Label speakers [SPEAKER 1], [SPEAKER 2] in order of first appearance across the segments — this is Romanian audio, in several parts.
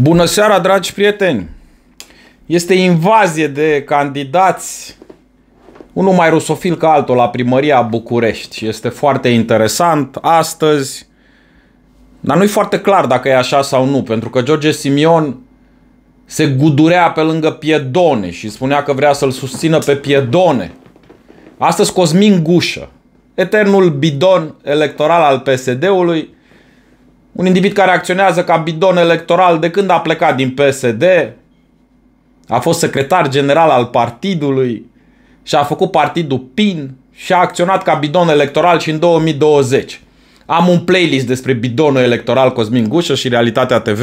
[SPEAKER 1] Bună seara, dragi prieteni! Este invazie de candidați, unul mai rusofil ca altul, la primăria București. Este foarte interesant astăzi, dar nu-i foarte clar dacă e așa sau nu, pentru că George Simion se gudurea pe lângă Piedone și spunea că vrea să-l susțină pe Piedone. Astăzi Cosmin Gușă, eternul bidon electoral al PSD-ului, un individ care acționează ca bidon electoral de când a plecat din PSD, a fost secretar general al partidului și a făcut partidul PIN și a acționat ca bidon electoral și în 2020. Am un playlist despre bidonul electoral Cosmin Gușă și Realitatea TV.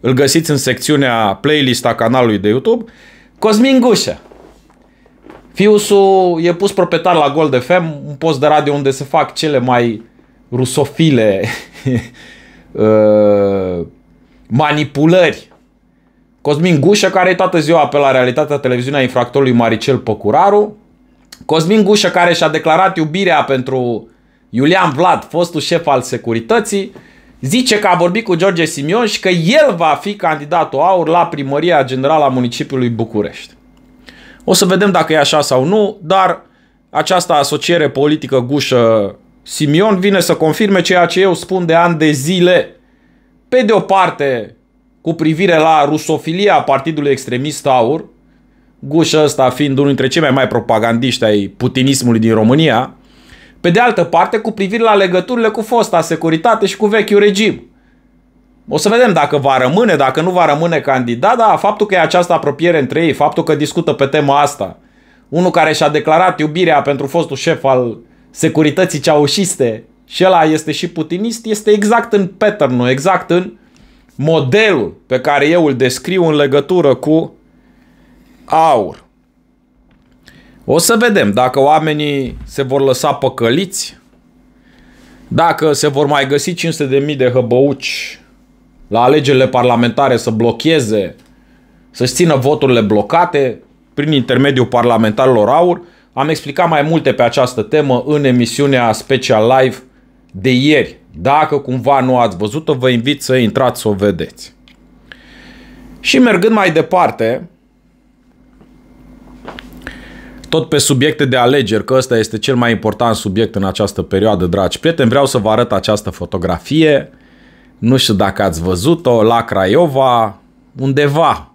[SPEAKER 1] Îl găsiți în secțiunea playlist a canalului de YouTube. Cosmin Gușă. Fiusul e pus proprietar la Gold FM, un post de radio unde se fac cele mai rusofile Uh, manipulări. Cosmin Gușă, care e toată ziua pe la realitatea televiziunea infractorului Maricel Păcuraru. Cosmin Gușă, care și-a declarat iubirea pentru Iulian Vlad, fostul șef al securității, zice că a vorbit cu George Simion și că el va fi candidatul aur la primăria generală a municipiului București. O să vedem dacă e așa sau nu, dar această asociere politică gușă Simion vine să confirme ceea ce eu spun de ani de zile. Pe de o parte, cu privire la rusofilia partidului extremist AUR, Gușă ăsta fiind unul dintre cei mai mari propagandiști ai putinismului din România, pe de altă parte, cu privire la legăturile cu fosta securitate și cu vechiul regim. O să vedem dacă va rămâne, dacă nu va rămâne candidat, dar faptul că e această apropiere între ei, faptul că discută pe tema asta, unul care și-a declarat iubirea pentru fostul șef al securității ceaușiste și ăla este și putinist, este exact în pattern exact în modelul pe care eu îl descriu în legătură cu aur. O să vedem dacă oamenii se vor lăsa păcăliți, dacă se vor mai găsi 500.000 de, mii de hăbăuci la alegerile parlamentare să blocheze, să-și țină voturile blocate prin intermediul parlamentarilor aur am explicat mai multe pe această temă în emisiunea Special Live de ieri. Dacă cumva nu ați văzut-o, vă invit să intrați să o vedeți. Și mergând mai departe, tot pe subiecte de alegeri, că ăsta este cel mai important subiect în această perioadă, dragi prieteni, vreau să vă arăt această fotografie. Nu știu dacă ați văzut-o, la Craiova, undeva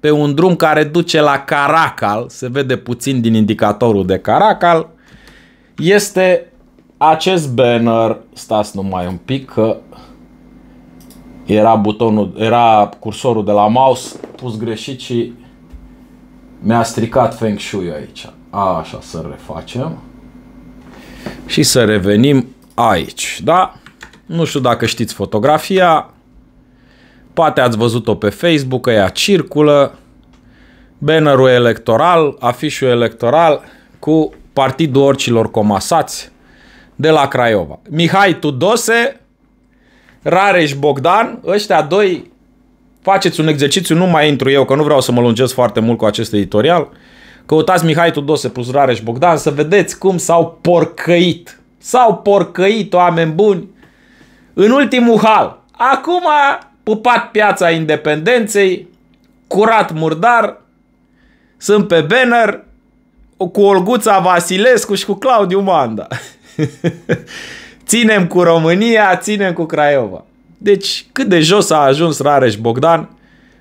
[SPEAKER 1] pe un drum care duce la Caracal, se vede puțin din indicatorul de Caracal, este acest banner, stați numai un pic că era butonul, era cursorul de la mouse pus greșit și mi-a stricat Feng Shui aici. așa, să refacem. Și să revenim aici, da? Nu știu dacă știți fotografia. Poate ați văzut-o pe Facebook, ea circulă, bannerul electoral, afișul electoral cu Partidul Orcilor Comasați de la Craiova. Mihai Tudose, Rareș Bogdan, ăștia doi faceți un exercițiu, nu mai intru eu, că nu vreau să mă lungesc foarte mult cu acest editorial. Căutați Mihai Tudose plus Rareș Bogdan să vedeți cum s-au porcăit. S-au porcăit oameni buni în ultimul hal. Acum pupat piața independenței, curat murdar, sunt pe banner cu Olguța Vasilescu și cu Claudiu Manda. ținem cu România, ținem cu Craiova. Deci cât de jos a ajuns Rareș Bogdan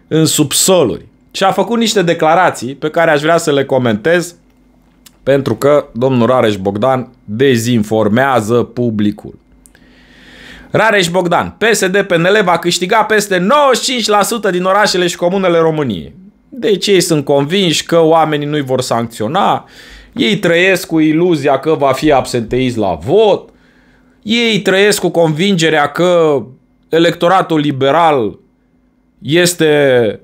[SPEAKER 1] în subsoluri. Și a făcut niște declarații pe care aș vrea să le comentez pentru că domnul Rareș Bogdan dezinformează publicul. Rareș Bogdan, PSD-PNL va câștiga peste 95% din orașele și comunele României. Deci ei sunt convinși că oamenii nu-i vor sancționa, ei trăiesc cu iluzia că va fi absenteiz la vot, ei trăiesc cu convingerea că electoratul liberal este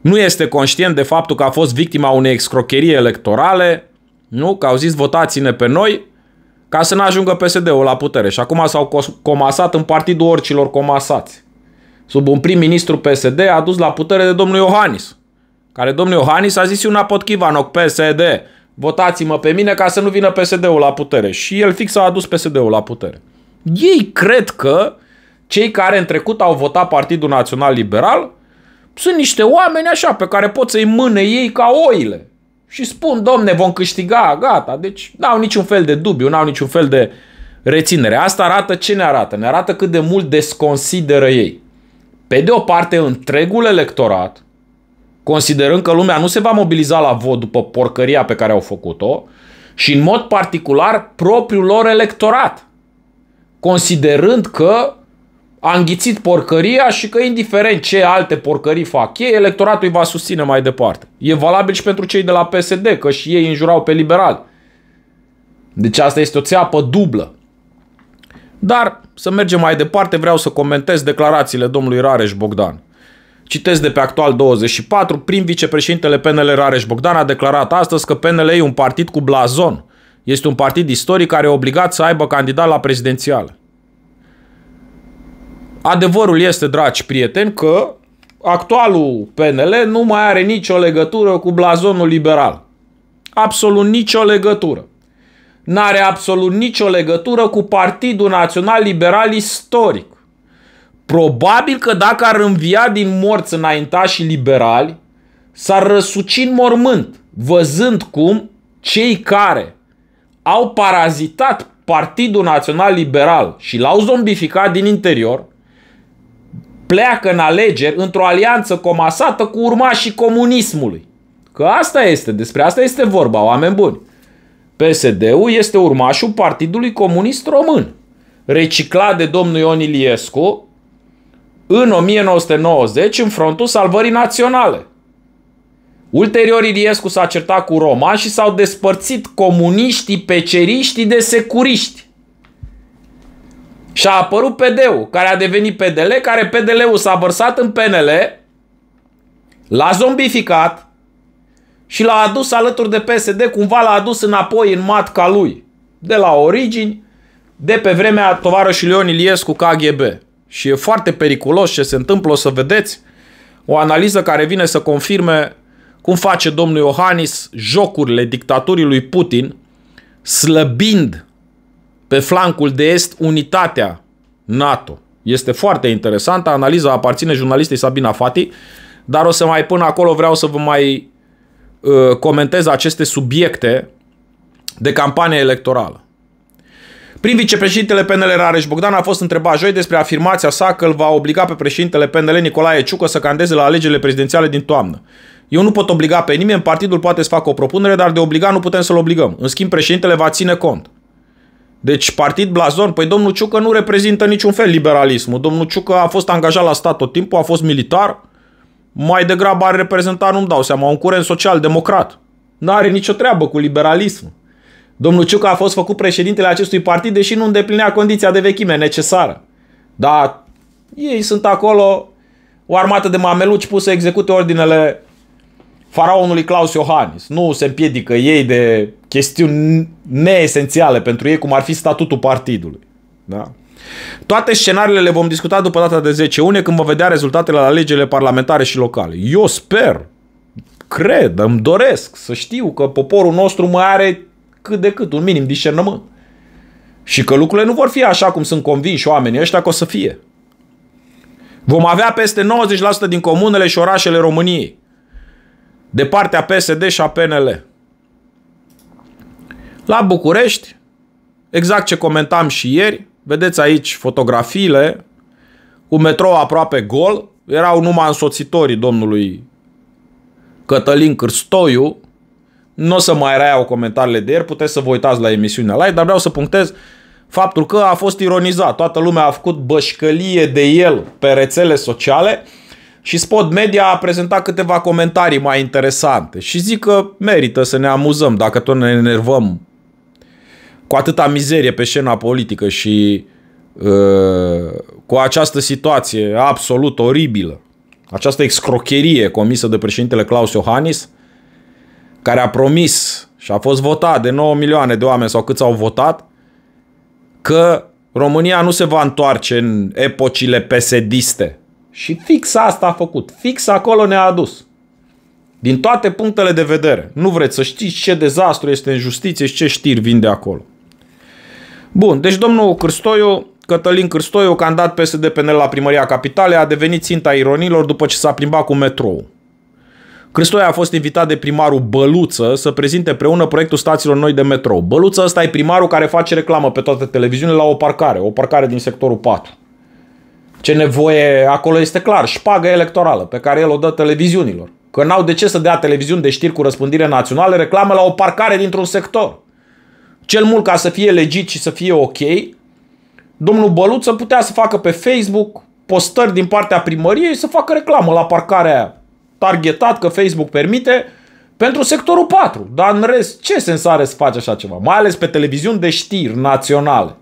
[SPEAKER 1] nu este conștient de faptul că a fost victima unei excrocherii electorale, nu? Că au zis votați-ne pe noi, ca să nu ajungă PSD-ul la putere. Și acum s-au comasat în partidul oricilor comasați. Sub un prim-ministru PSD adus la putere de domnul Iohannis. Care domnul Iohannis a zis una Chivanoc, PSD, votați-mă pe mine ca să nu vină PSD-ul la putere. Și el fix a adus PSD-ul la putere. Ei cred că cei care în trecut au votat Partidul Național Liberal sunt niște oameni așa pe care pot să-i mâne ei ca oile și spun, domne, vom câștiga, gata. Deci n-au niciun fel de dubiu, n-au niciun fel de reținere. Asta arată ce ne arată? Ne arată cât de mult desconsideră ei. Pe de o parte, întregul electorat, considerând că lumea nu se va mobiliza la vot după porcăria pe care au făcut-o, și în mod particular propriul lor electorat, considerând că a înghițit porcăria și că indiferent ce alte porcării fac ei, electoratul îi va susține mai departe. E valabil și pentru cei de la PSD, că și ei înjurau pe liberal. Deci asta este o țeapă dublă. Dar să mergem mai departe, vreau să comentez declarațiile domnului Rareș Bogdan. Citez de pe Actual 24, prim vicepreședintele PNL Rareș Bogdan a declarat astăzi că PNL e un partid cu blazon. Este un partid istoric care e obligat să aibă candidat la prezidențială. Adevărul este, dragi prieteni, că actualul PNL nu mai are nicio legătură cu blazonul liberal. Absolut nicio legătură. N-are absolut nicio legătură cu Partidul Național Liberal Istoric. Probabil că dacă ar învia din morți înaintașii liberali, s-ar răsuci în mormânt, văzând cum cei care au parazitat Partidul Național Liberal și l-au zombificat din interior, pleacă în alegeri într-o alianță comasată cu urmașii comunismului. Că asta este, despre asta este vorba, oameni buni. PSD-ul este urmașul Partidului Comunist Român, reciclat de domnul Ion Iliescu în 1990 în frontul Salvării Naționale. Ulterior, Iliescu s-a certat cu Roma și s-au despărțit comuniștii, peceriștii de securiști. Și a apărut PD-ul, care a devenit PDL, care PDL-ul s-a vărsat în PNL, l-a zombificat și l-a adus alături de PSD, cumva l-a adus înapoi în matca lui, de la origini, de pe vremea tovarășului Ion Iliescu KGB. Și e foarte periculos ce se întâmplă, o să vedeți. O analiză care vine să confirme cum face domnul Iohannis jocurile dictaturii lui Putin, slăbind pe flancul de est, unitatea NATO. Este foarte interesantă. Analiza aparține jurnalistei Sabina Fati, dar o să mai pun acolo vreau să vă mai uh, comentez aceste subiecte de campanie electorală. Prin vicepreședintele PNL Rareș Bogdan a fost întrebat joi despre afirmația sa că îl va obliga pe președintele PNL Nicolae Ciucă să candeze la alegerile prezidențiale din toamnă. Eu nu pot obliga pe nimeni, partidul poate să facă o propunere, dar de obliga nu putem să-l obligăm. În schimb, președintele va ține cont. Deci partid blazon, păi domnul Ciucă nu reprezintă niciun fel liberalismul. Domnul Ciucă a fost angajat la stat tot timpul, a fost militar, mai degrabă ar reprezenta, nu-mi dau seama, un curent social-democrat. Nu are nicio treabă cu liberalism. Domnul Ciucă a fost făcut președintele acestui partid, deși nu îndeplinea condiția de vechime necesară. Dar ei sunt acolo o armată de mameluci pus să execute ordinele faraonului Claus Iohannis. Nu se împiedică ei de chestiuni neesențiale pentru ei, cum ar fi statutul partidului. Da? Toate scenariile le vom discuta după data de 10 une când vom vedea rezultatele la alegerile parlamentare și locale. Eu sper, cred, îmi doresc să știu că poporul nostru mai are cât de cât un minim discernământ. Și că lucrurile nu vor fi așa cum sunt convinși oamenii ăștia că o să fie. Vom avea peste 90% din comunele și orașele României de partea PSD și a PNL. La București, exact ce comentam și ieri, vedeți aici fotografiile, un metrou aproape gol, erau numai însoțitorii domnului Cătălin Cârstoiu, nu o să mai reiau comentariile de ieri, puteți să vă uitați la emisiunea live, dar vreau să punctez faptul că a fost ironizat. Toată lumea a făcut bășcălie de el pe rețele sociale și Spot Media a prezentat câteva comentarii mai interesante și zic că merită să ne amuzăm dacă tot ne enervăm cu atâta mizerie pe scena politică și uh, cu această situație absolut oribilă, această excrocherie comisă de președintele Claus Iohannis, care a promis și a fost votat de 9 milioane de oameni sau câți au votat, că România nu se va întoarce în epocile pesediste, și fix asta a făcut. Fix acolo ne-a adus. Din toate punctele de vedere. Nu vreți să știți ce dezastru este în justiție și ce știri de acolo. Bun, deci domnul Cârstoiu, Cătălin Cârstoiu, candidat PSD-PNL la primăria capitalei, a devenit ținta ironilor după ce s-a plimbat cu metrou. Cristoia a fost invitat de primarul Băluță să prezinte împreună proiectul stațiilor noi de metrou. Băluță ăsta e primarul care face reclamă pe toate televiziunile la o parcare, o parcare din sectorul 4 ce nevoie, acolo este clar, șpagă electorală pe care el o dă televiziunilor. Că n-au de ce să dea televiziuni de știri cu răspândire națională reclamă la o parcare dintr-un sector. Cel mult ca să fie legit și să fie ok, domnul Băluță putea să facă pe Facebook postări din partea primăriei să facă reclamă la parcarea aia. Targetat că Facebook permite pentru sectorul 4. Dar în rest, ce sens are să faci așa ceva? Mai ales pe televiziuni de știri naționale.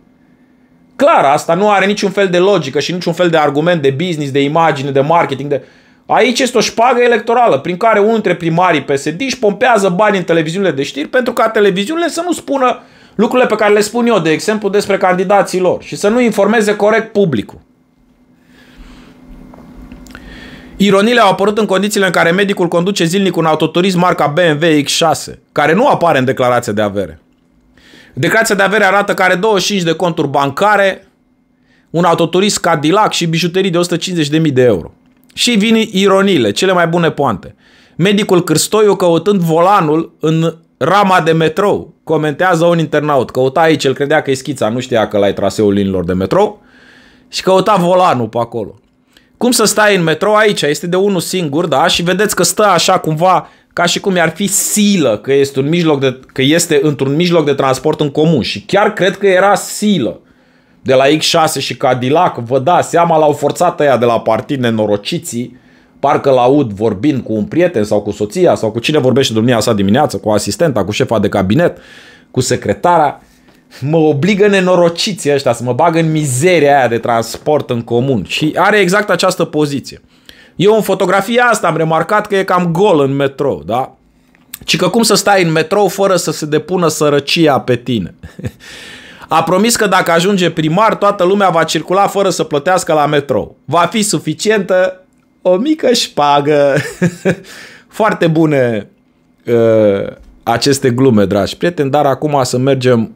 [SPEAKER 1] Clar, asta nu are niciun fel de logică și niciun fel de argument de business, de imagine, de marketing. De... Aici este o șpagă electorală prin care unul dintre primarii PSD își pompează bani în televiziunile de știri pentru ca televiziunile să nu spună lucrurile pe care le spun eu, de exemplu, despre candidații lor și să nu informeze corect publicul. Ironile au apărut în condițiile în care medicul conduce zilnic un autoturism marca BMW X6, care nu apare în declarația de avere. Declarația de avere arată că are 25 de conturi bancare, un autoturist Cadillac și bijuterii de 150.000 de euro. Și vin ironiile, cele mai bune poante. Medicul Cârstoiu căutând volanul în rama de metrou, comentează un internaut. Căuta aici, el credea că e schița, nu știa că la ai traseul linilor de metrou. Și căuta volanul pe acolo. Cum să stai în metrou aici? Este de unul singur, da? Și vedeți că stă așa cumva ca și cum ar fi silă că este, un mijloc de, că este într-un mijloc de transport în comun. Și chiar cred că era silă. De la X6 și Cadillac, vă dați seama, l-au forțat ăia de la partid nenorociții. Parcă l-aud vorbind cu un prieten sau cu soția sau cu cine vorbește domnia sa dimineață, cu asistenta, cu șefa de cabinet, cu secretara. Mă obligă nenorociții ăștia să mă bag în mizeria aia de transport în comun. Și are exact această poziție. Eu în fotografia asta am remarcat că e cam gol în metrou, da? Ci că cum să stai în metrou fără să se depună sărăcia pe tine. A promis că dacă ajunge primar, toată lumea va circula fără să plătească la metrou. Va fi suficientă o mică șpagă. Foarte bune uh, aceste glume, dragi prieteni, dar acum să mergem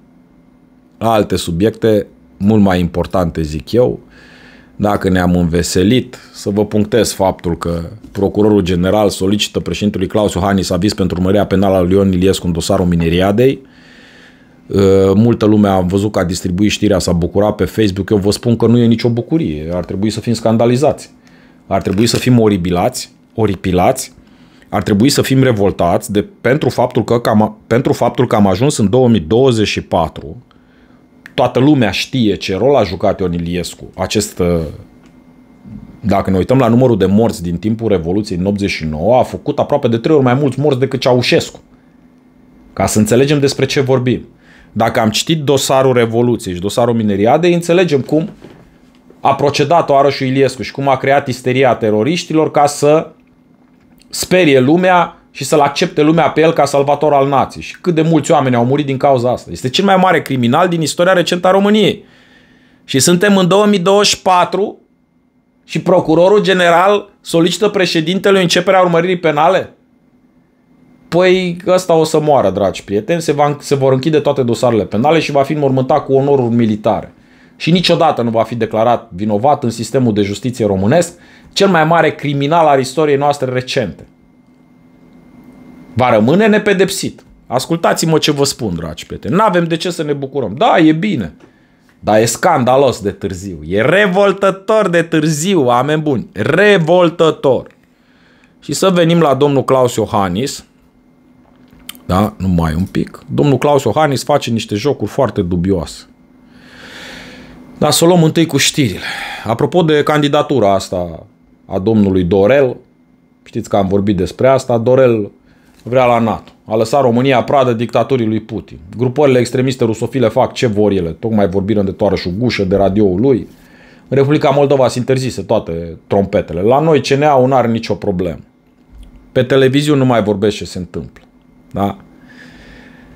[SPEAKER 1] la alte subiecte mult mai importante, zic eu dacă ne-am înveselit, să vă punctez faptul că procurorul general solicită președintelui Claus Iohannis avis pentru urmărirea penală a lui Ion Iliescu în dosarul mineriadei. Uh, multă lume a văzut că a distribuit știrea, s-a bucurat pe Facebook. Eu vă spun că nu e nicio bucurie. Ar trebui să fim scandalizați. Ar trebui să fim oribilați, oripilați. Ar trebui să fim revoltați de, pentru, faptul că, că am, pentru faptul că am ajuns în 2024 Toată lumea știe ce rol a jucat Ion Iliescu, acest uh, dacă ne uităm la numărul de morți din timpul Revoluției în 89, a făcut aproape de trei ori mai mulți morți decât Ceaușescu. Ca să înțelegem despre ce vorbim. Dacă am citit dosarul Revoluției și dosarul Mineriadei, înțelegem cum a procedat Oarășul Iliescu și cum a creat isteria teroriștilor ca să sperie lumea și să-l accepte lumea pe el ca salvator al nației. Și cât de mulți oameni au murit din cauza asta. Este cel mai mare criminal din istoria recentă a României. Și suntem în 2024 și procurorul general solicită președintelui începerea urmăririi penale? Păi ăsta o să moară, dragi prieteni, se, va, se vor închide toate dosarele penale și va fi înmormântat cu onoruri militare. Și niciodată nu va fi declarat vinovat în sistemul de justiție românesc, cel mai mare criminal al istoriei noastre recente va rămâne nepedepsit. Ascultați-mă ce vă spun, dragi prieteni. N-avem de ce să ne bucurăm. Da, e bine. Dar e scandalos de târziu. E revoltător de târziu, oameni buni. Revoltător. Și să venim la domnul Claus Iohannis. Da? Numai un pic. Domnul Claus Iohannis face niște jocuri foarte dubioase. Dar să o luăm întâi cu știrile. Apropo de candidatura asta a domnului Dorel, știți că am vorbit despre asta, Dorel vrea la NATO. A lăsat România pradă dictaturii lui Putin. Grupările extremiste rusofile fac ce vor ele. Tocmai vorbim de și gușă, de radioul lui. În Republica Moldova sunt interzise toate trompetele. La noi cna nu are nicio problemă. Pe televiziune nu mai vorbesc ce se întâmplă. Da?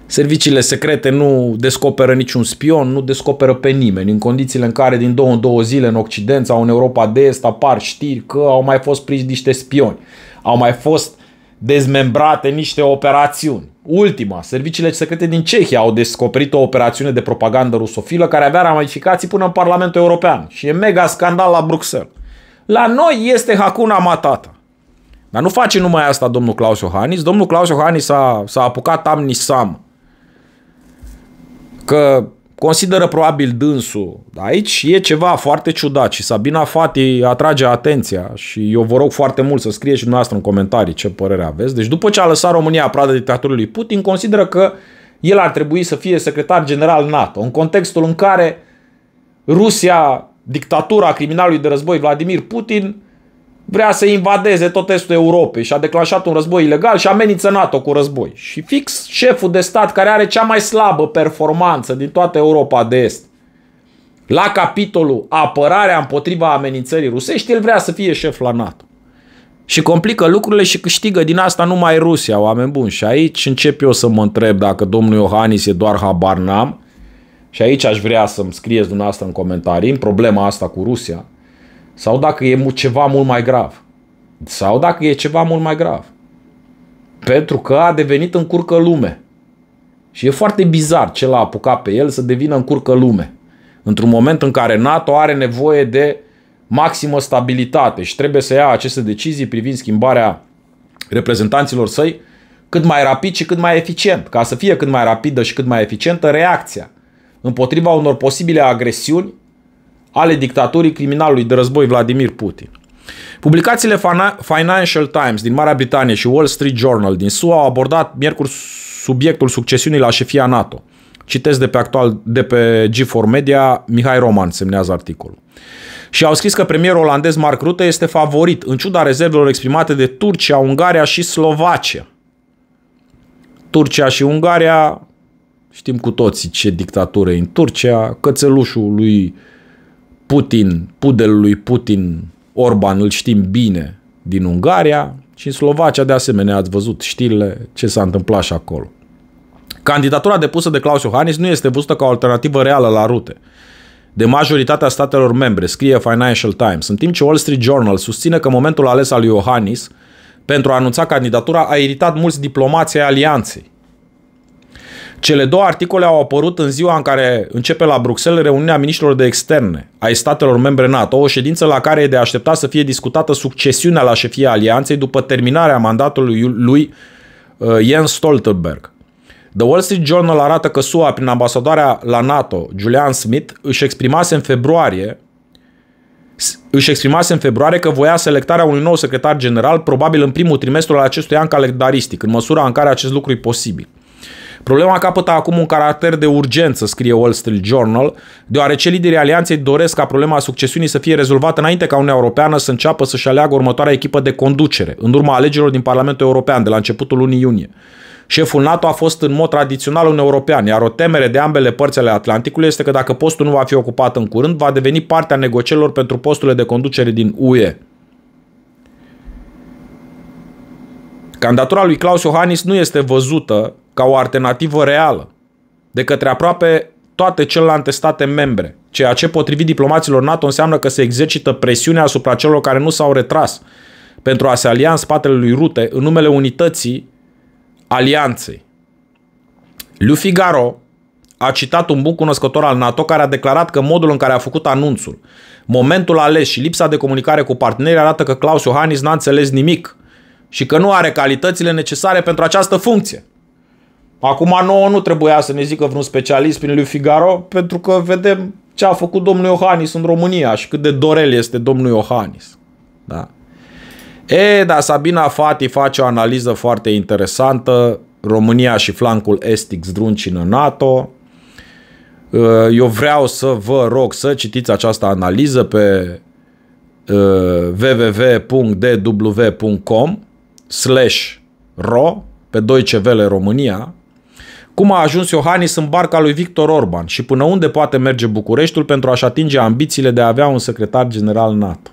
[SPEAKER 1] Serviciile secrete nu descoperă niciun spion, nu descoperă pe nimeni, în condițiile în care din două în două zile în Occident sau în Europa de Est apar știri că au mai fost prinși niște spioni. Au mai fost dezmembrate niște operațiuni. Ultima, serviciile secrete din Cehia au descoperit o operațiune de propagandă rusofilă care avea ramificații până în Parlamentul European și e mega scandal la Bruxelles. La noi este Hakuna Matata. Dar nu face numai asta domnul Claus Iohannis. Domnul Claus Iohannis s-a, s-a apucat amnisam că consideră probabil dânsul. Aici e ceva foarte ciudat și Sabina Fati atrage atenția și eu vă rog foarte mult să scrieți și dumneavoastră în comentarii ce părere aveți. Deci după ce a lăsat România pradă dictatorului Putin, consideră că el ar trebui să fie secretar general NATO, în contextul în care Rusia, dictatura criminalului de război Vladimir Putin, vrea să invadeze tot estul Europei și a declanșat un război ilegal și amenință NATO cu război. Și fix șeful de stat care are cea mai slabă performanță din toată Europa de Est, la capitolul apărarea împotriva amenințării rusești, el vrea să fie șef la NATO. Și complică lucrurile și câștigă din asta numai Rusia, oameni buni. Și aici încep eu să mă întreb dacă domnul Iohannis e doar habar n-am. Și aici aș vrea să-mi scrieți dumneavoastră în comentarii, în problema asta cu Rusia. Sau dacă e ceva mult mai grav. Sau dacă e ceva mult mai grav. Pentru că a devenit încurcă lume. Și e foarte bizar ce l-a apucat pe el să devină încurcă lume. Într-un moment în care NATO are nevoie de maximă stabilitate și trebuie să ia aceste decizii privind schimbarea reprezentanților săi cât mai rapid și cât mai eficient, ca să fie cât mai rapidă și cât mai eficientă reacția împotriva unor posibile agresiuni ale dictatorii criminalului de război Vladimir Putin. Publicațiile Financial Times din Marea Britanie și Wall Street Journal din SUA au abordat miercuri subiectul succesiunii la șefia NATO. Citesc de pe, actual, de pe G4 Media, Mihai Roman semnează articolul. Și au scris că premierul olandez Mark Rutte este favorit, în ciuda rezervelor exprimate de Turcia, Ungaria și Slovacia. Turcia și Ungaria, știm cu toții ce dictatură e în Turcia, cățelușul lui uh, Putin, pudelul lui Putin, Orban îl știm bine din Ungaria și în Slovacia de asemenea ați văzut știrile ce s-a întâmplat și acolo. Candidatura depusă de Claus Iohannis nu este văzută ca o alternativă reală la rute de majoritatea statelor membre, scrie Financial Times, în timp ce Wall Street Journal susține că momentul ales al lui Iohannis pentru a anunța candidatura a iritat mulți diplomații alianței. Cele două articole au apărut în ziua în care începe la Bruxelles reuniunea ministrilor de externe ai statelor membre NATO, o ședință la care e de așteptat să fie discutată succesiunea la șefia alianței după terminarea mandatului lui uh, Jens Stoltenberg. The Wall Street Journal arată că SUA, prin ambasadoarea la NATO, Julian Smith, își exprimase în februarie își exprimase în februarie că voia selectarea unui nou secretar general, probabil în primul trimestru al acestui an calendaristic, în măsura în care acest lucru e posibil. Problema capătă acum un caracter de urgență, scrie Wall Street Journal, deoarece liderii alianței doresc ca problema succesiunii să fie rezolvată înainte ca Uniunea Europeană să înceapă să-și aleagă următoarea echipă de conducere, în urma alegerilor din Parlamentul European de la începutul lunii iunie. Șeful NATO a fost în mod tradițional un european, iar o temere de ambele părți ale Atlanticului este că dacă postul nu va fi ocupat în curând, va deveni partea negocierilor pentru posturile de conducere din UE. Candidatura lui Klaus Iohannis nu este văzută ca o alternativă reală de către aproape toate celelalte state membre, ceea ce potrivit diplomaților NATO înseamnă că se exercită presiunea asupra celor care nu s-au retras pentru a se alia în spatele lui Rute în numele unității alianței. Liu Figaro a citat un bun cunoscător al NATO care a declarat că modul în care a făcut anunțul, momentul ales și lipsa de comunicare cu partenerii arată că Klaus Iohannis n-a înțeles nimic și că nu are calitățile necesare pentru această funcție. Acum nouă nu trebuia să ne zică vreun specialist prin lui Figaro, pentru că vedem ce a făcut domnul Iohannis în România și cât de dorel este domnul Iohannis. Da. E, dar Sabina Fati face o analiză foarte interesantă, România și flancul estic zdruncină NATO. Eu vreau să vă rog să citiți această analiză pe www.dw.com slash ro pe 2 România cum a ajuns Iohannis în barca lui Victor Orban și până unde poate merge Bucureștiul pentru a-și atinge ambițiile de a avea un secretar general NATO?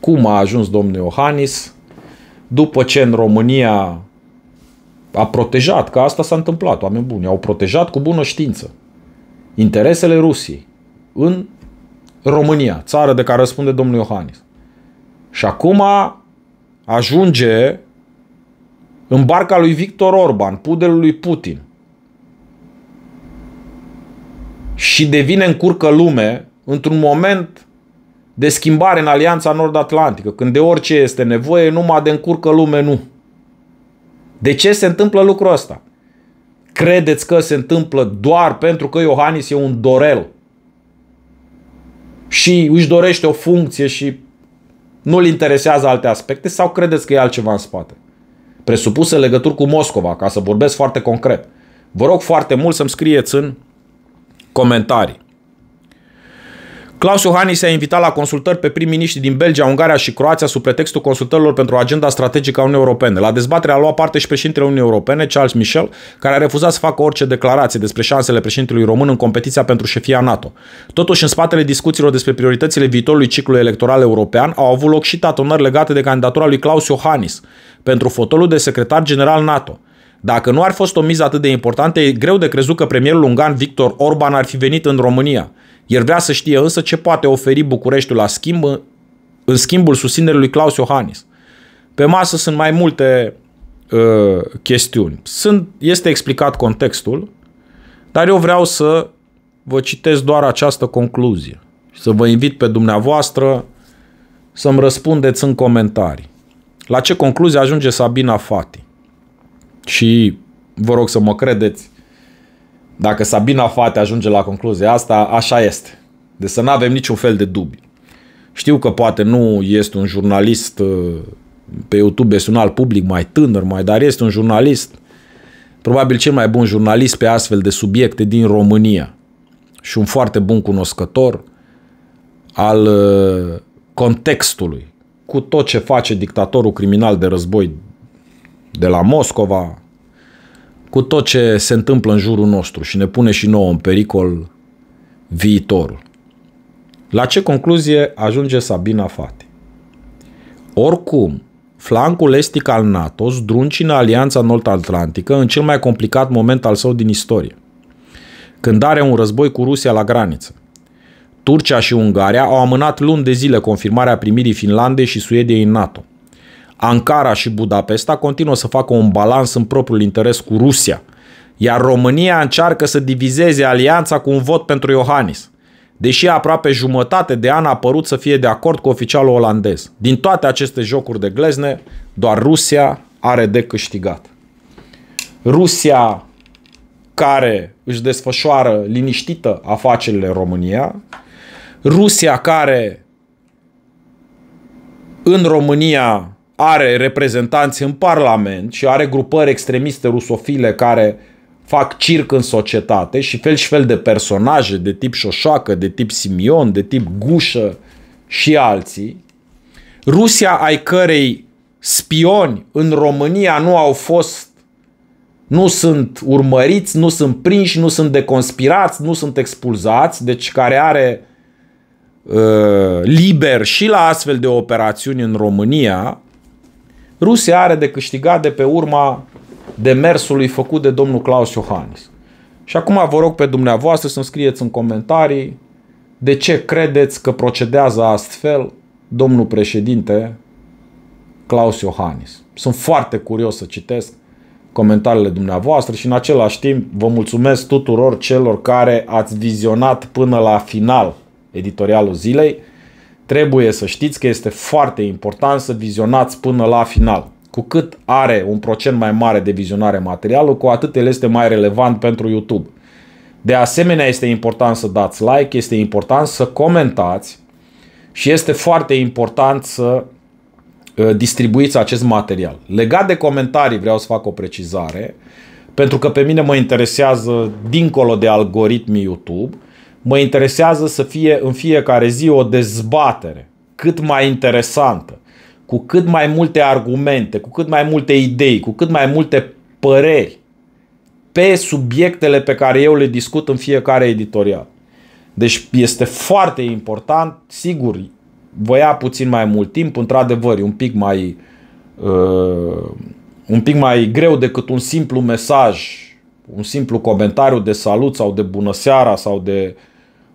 [SPEAKER 1] Cum a ajuns domnul Iohannis după ce în România a protejat, că asta s-a întâmplat, oameni buni, au protejat cu bună știință interesele Rusiei în România, țară de care răspunde domnul Iohannis. Și acum ajunge în barca lui Victor Orban, pudelul lui Putin. Și devine încurcă lume într-un moment de schimbare în Alianța Nord-Atlantică, când de orice este nevoie, numai de încurcă lume nu. De ce se întâmplă lucrul ăsta? Credeți că se întâmplă doar pentru că Iohannis e un dorel și își dorește o funcție și nu-l interesează alte aspecte sau credeți că e altceva în spate? presupuse legături cu Moscova, ca să vorbesc foarte concret. Vă rog foarte mult să-mi scrieți în comentarii Claus Iohannis a invitat la consultări pe prim-miniștri din Belgia, Ungaria și Croația sub pretextul consultărilor pentru agenda strategică a Uniunii Europene. La dezbatere a luat parte și președintele Uniunii Europene, Charles Michel, care a refuzat să facă orice declarație despre șansele președintelui român în competiția pentru șefia NATO. Totuși, în spatele discuțiilor despre prioritățile viitorului ciclu electoral european au avut loc și tatonări legate de candidatura lui Claus Iohannis pentru fotolul de secretar general NATO. Dacă nu ar fost o miză atât de importantă, e greu de crezut că premierul ungan Victor Orban ar fi venit în România. El vrea să știe însă ce poate oferi Bucureștiul la schimb în schimbul susținerii lui Claus Iohannis. Pe masă sunt mai multe uh, chestiuni. Sunt, este explicat contextul, dar eu vreau să vă citesc doar această concluzie și să vă invit pe dumneavoastră să-mi răspundeți în comentarii. La ce concluzie ajunge Sabina Fati? Și vă rog să mă credeți, dacă Sabina Fate ajunge la concluzia asta, așa este. De deci să nu avem niciun fel de dubii. Știu că poate nu este un jurnalist uh, pe YouTube, este un alt public mai tânăr, mai, dar este un jurnalist, probabil cel mai bun jurnalist pe astfel de subiecte din România și un foarte bun cunoscător al uh, contextului cu tot ce face dictatorul criminal de război de la Moscova, cu tot ce se întâmplă în jurul nostru și ne pune și nouă în pericol viitorul. La ce concluzie ajunge Sabina Fati? Oricum, flancul estic al NATO zdruncină alianța nord-atlantică în cel mai complicat moment al său din istorie, când are un război cu Rusia la graniță. Turcia și Ungaria au amânat luni de zile confirmarea primirii Finlandei și Suediei în NATO – Ankara și Budapesta continuă să facă un balans în propriul interes cu Rusia, iar România încearcă să divizeze alianța cu un vot pentru Iohannis, deși aproape jumătate de an a părut să fie de acord cu oficialul olandez. Din toate aceste jocuri de glezne, doar Rusia are de câștigat. Rusia care își desfășoară liniștită afacerile în România, Rusia care în România are reprezentanți în Parlament și are grupări extremiste rusofile care fac circ în societate și fel și fel de personaje de tip Șoșoacă, de tip Simion, de tip Gușă și alții, Rusia ai cărei spioni în România nu au fost, nu sunt urmăriți, nu sunt prinși, nu sunt deconspirați, nu sunt expulzați, deci care are uh, liber și la astfel de operațiuni în România, Rusia are de câștigat de pe urma demersului făcut de domnul Claus Iohannis. Și acum vă rog pe dumneavoastră să-mi scrieți în comentarii de ce credeți că procedează astfel domnul președinte Claus Iohannis. Sunt foarte curios să citesc comentariile dumneavoastră și în același timp vă mulțumesc tuturor celor care ați vizionat până la final editorialul zilei trebuie să știți că este foarte important să vizionați până la final. Cu cât are un procent mai mare de vizionare materialul, cu atât el este mai relevant pentru YouTube. De asemenea, este important să dați like, este important să comentați și este foarte important să uh, distribuiți acest material. Legat de comentarii vreau să fac o precizare, pentru că pe mine mă interesează dincolo de algoritmii YouTube, mă interesează să fie în fiecare zi o dezbatere cât mai interesantă, cu cât mai multe argumente, cu cât mai multe idei, cu cât mai multe păreri pe subiectele pe care eu le discut în fiecare editorial. Deci este foarte important, sigur, vă ia puțin mai mult timp, într-adevăr, un pic mai uh, un pic mai greu decât un simplu mesaj, un simplu comentariu de salut sau de bună seara sau de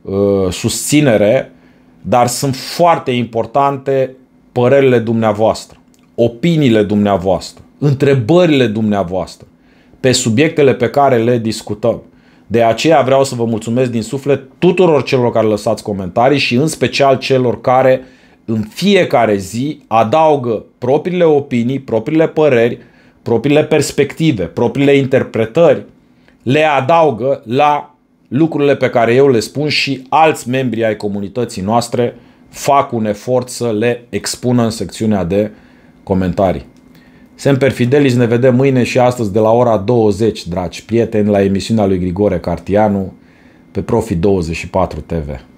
[SPEAKER 1] Uh, susținere, dar sunt foarte importante părerile dumneavoastră, opiniile dumneavoastră, întrebările dumneavoastră pe subiectele pe care le discutăm. De aceea vreau să vă mulțumesc din suflet tuturor celor care lăsați comentarii și în special celor care în fiecare zi adaugă propriile opinii, propriile păreri, propriile perspective, propriile interpretări, le adaugă la lucrurile pe care eu le spun și alți membri ai comunității noastre fac un efort să le expună în secțiunea de comentarii. Semper Fidelis ne vedem mâine și astăzi de la ora 20, dragi prieteni, la emisiunea lui Grigore Cartianu pe Profi24 TV.